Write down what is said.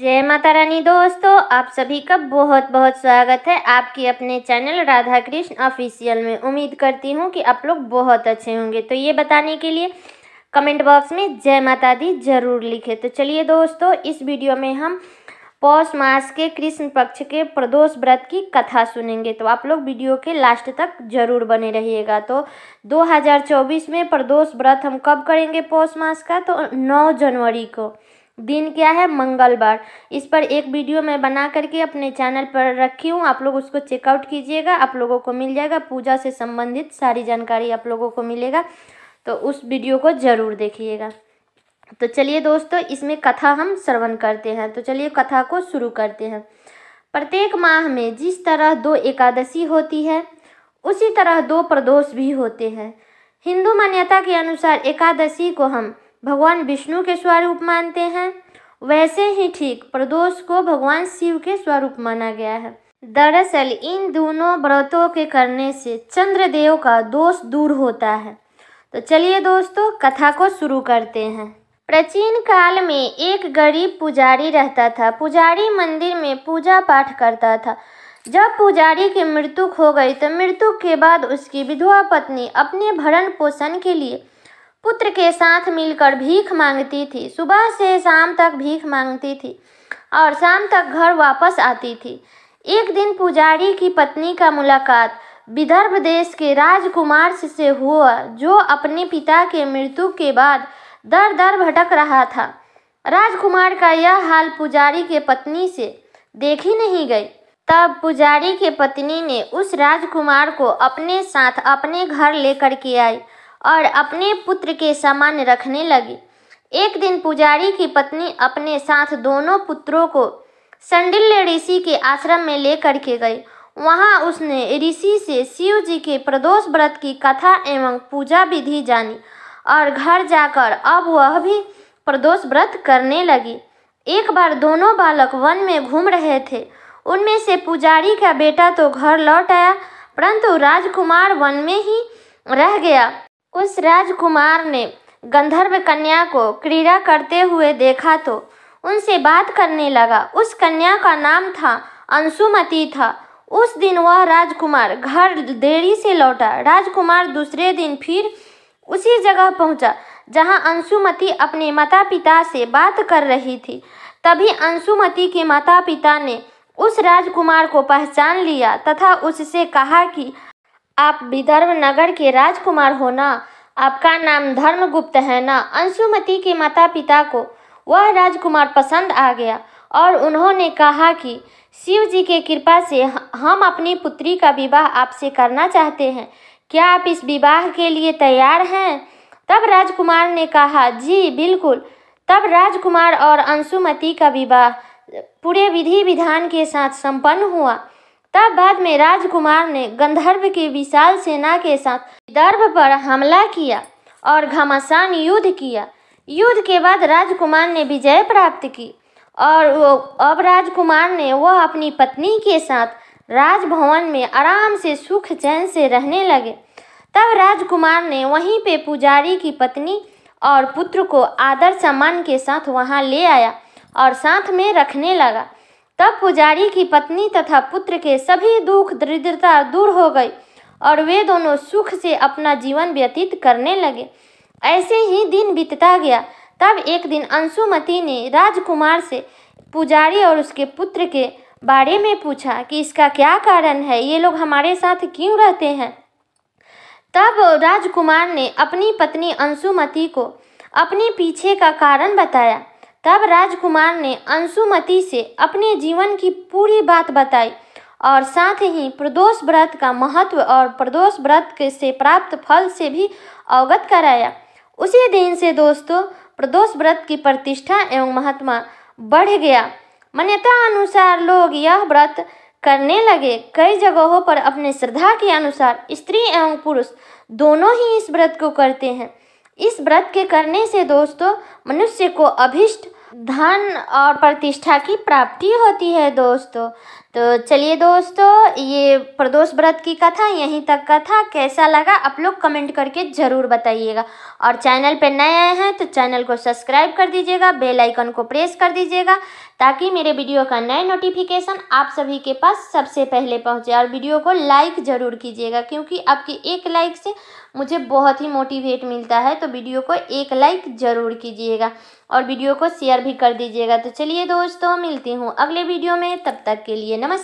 जय माता रानी दोस्तों आप सभी का बहुत बहुत स्वागत है आपके अपने चैनल राधा कृष्ण ऑफिशियल में उम्मीद करती हूँ कि आप लोग बहुत अच्छे होंगे तो ये बताने के लिए कमेंट बॉक्स में जय माता दी जरूर लिखे तो चलिए दोस्तों इस वीडियो में हम पौष मास के कृष्ण पक्ष के प्रदोष व्रत की कथा सुनेंगे तो आप लोग वीडियो के लास्ट तक जरूर बने रहिएगा तो 2024 में प्रदोष व्रत हम कब करेंगे पौष मास का तो 9 जनवरी को दिन क्या है मंगलवार इस पर एक वीडियो मैं बना करके अपने चैनल पर रखी हूँ आप लोग उसको चेकआउट कीजिएगा आप लोगों को मिल जाएगा पूजा से संबंधित सारी जानकारी आप लोगों को मिलेगा तो उस वीडियो को ज़रूर देखिएगा तो चलिए दोस्तों इसमें कथा हम श्रवण करते हैं तो चलिए कथा को शुरू करते हैं प्रत्येक माह में जिस तरह दो एकादशी होती है उसी तरह दो प्रदोष भी होते हैं हिंदू मान्यता के अनुसार एकादशी को हम भगवान विष्णु के स्वरूप मानते हैं वैसे ही ठीक प्रदोष को भगवान शिव के स्वरूप माना गया है दरअसल इन दोनों व्रतों के करने से चंद्रदेव का दोष दूर होता है तो चलिए दोस्तों कथा को शुरू करते हैं प्राचीन काल में एक गरीब पुजारी रहता था पुजारी मंदिर में पूजा पाठ करता था जब पुजारी की मृत्यु हो गई तो मृत्यु के बाद उसकी विधवा पत्नी अपने भरण पोषण के लिए पुत्र के साथ मिलकर भीख मांगती थी सुबह से शाम तक भीख मांगती थी और शाम तक घर वापस आती थी एक दिन पुजारी की पत्नी का मुलाकात विदर्भ देश के राजकुमार से हुआ जो अपने पिता के मृत्यु के बाद दर दर भटक रहा था राजकुमार का यह हाल पुजारी के पत्नी से देखी नहीं गई तब पुजारी के पत्नी ने उस राजकुमार को अपने साथ अपने घर लेकर के आई और अपने पुत्र के समान रखने लगी एक दिन पुजारी की पत्नी अपने साथ दोनों पुत्रों को संडिल्य ऋषि के आश्रम में लेकर के गई वहाँ उसने ऋषि से शिव जी के प्रदोष व्रत की कथा एवं पूजा विधि जानी और घर जाकर अब वह भी प्रदोष व्रत करने लगी एक बार दोनों बालक वन में घूम रहे थे उनमें से पुजारी का बेटा तो घर लौट आया परंतु राजकुमार वन में ही रह गया उस राजकुमार ने गंधर्व कन्या को क्रीड़ा करते हुए देखा तो उनसे बात करने लगा उस कन्या का नाम था अंशुमती था उस दिन वह राजकुमार घर देरी से लौटा राजकुमार दूसरे दिन फिर उसी जगह पहुंचा जहां अंशुमती अपने माता पिता से बात कर रही थी तभी अंशुमती के माता पिता ने उस राजकुमार को पहचान लिया तथा उससे कहा कि आप विदर्भ नगर के राजकुमार हो ना आपका नाम धर्मगुप्त है ना अंशुमती के माता पिता को वह राजकुमार पसंद आ गया और उन्होंने कहा कि शिव जी के कृपा से हम अपनी पुत्री का विवाह आपसे करना चाहते हैं क्या आप इस विवाह के लिए तैयार हैं तब राजकुमार ने कहा जी बिल्कुल तब राजकुमार और अंशुमती का विवाह पूरे विधि विधान के साथ संपन्न हुआ तब बाद में राजकुमार ने गंधर्व की विशाल सेना के साथ विदर्भ पर हमला किया और घमासान युद्ध किया युद्ध के बाद राजकुमार ने विजय प्राप्त की और वो अब राजकुमार ने वह अपनी पत्नी के साथ राजभवन में आराम से सुख चैन से रहने लगे तब राजकुमार ने वहीं पे पुजारी की पत्नी और पुत्र को आदर सम्मान के साथ वहाँ ले आया और साथ में रखने लगा तब पुजारी की पत्नी तथा पुत्र के सभी दुख दरिद्रता दूर हो गई और वे दोनों सुख से अपना जीवन व्यतीत करने लगे ऐसे ही दिन बीतता गया तब एक दिन अंशुमती ने राजकुमार से पुजारी और उसके पुत्र के बारे में पूछा कि इसका क्या कारण है ये लोग हमारे साथ क्यों रहते हैं तब राजकुमार ने अपनी पत्नी अंशुमती को अपने पीछे का कारण बताया तब राजकुमार ने अंशुमति से अपने जीवन की पूरी बात बताई और साथ ही प्रदोष व्रत का महत्व और प्रदोष व्रत से प्राप्त फल से भी अवगत कराया उसी दिन से दोस्तों प्रदोष व्रत की प्रतिष्ठा एवं महात्मा बढ़ गया मान्यता अनुसार लोग यह व्रत करने लगे कई जगहों पर अपने श्रद्धा के अनुसार स्त्री एवं पुरुष दोनों ही इस व्रत को करते हैं इस व्रत के करने से दोस्तों मनुष्य को अभिष्ट धन और प्रतिष्ठा की प्राप्ति होती है दोस्तों तो चलिए दोस्तों ये प्रदोष व्रत की कथा यहीं तक कथा कैसा लगा आप लोग कमेंट करके ज़रूर बताइएगा और चैनल पर नए आए हैं तो चैनल को सब्सक्राइब कर दीजिएगा बेल आइकन को प्रेस कर दीजिएगा ताकि मेरे वीडियो का नए नोटिफिकेशन आप सभी के पास सबसे पहले पहुंचे और वीडियो को लाइक ज़रूर कीजिएगा क्योंकि आपकी एक लाइक से मुझे बहुत ही मोटिवेट मिलता है तो वीडियो को एक लाइक ज़रूर कीजिएगा और वीडियो को शेयर भी कर दीजिएगा तो चलिए दोस्तों मिलती हूँ अगले वीडियो में तब तक के लिए नमस्कार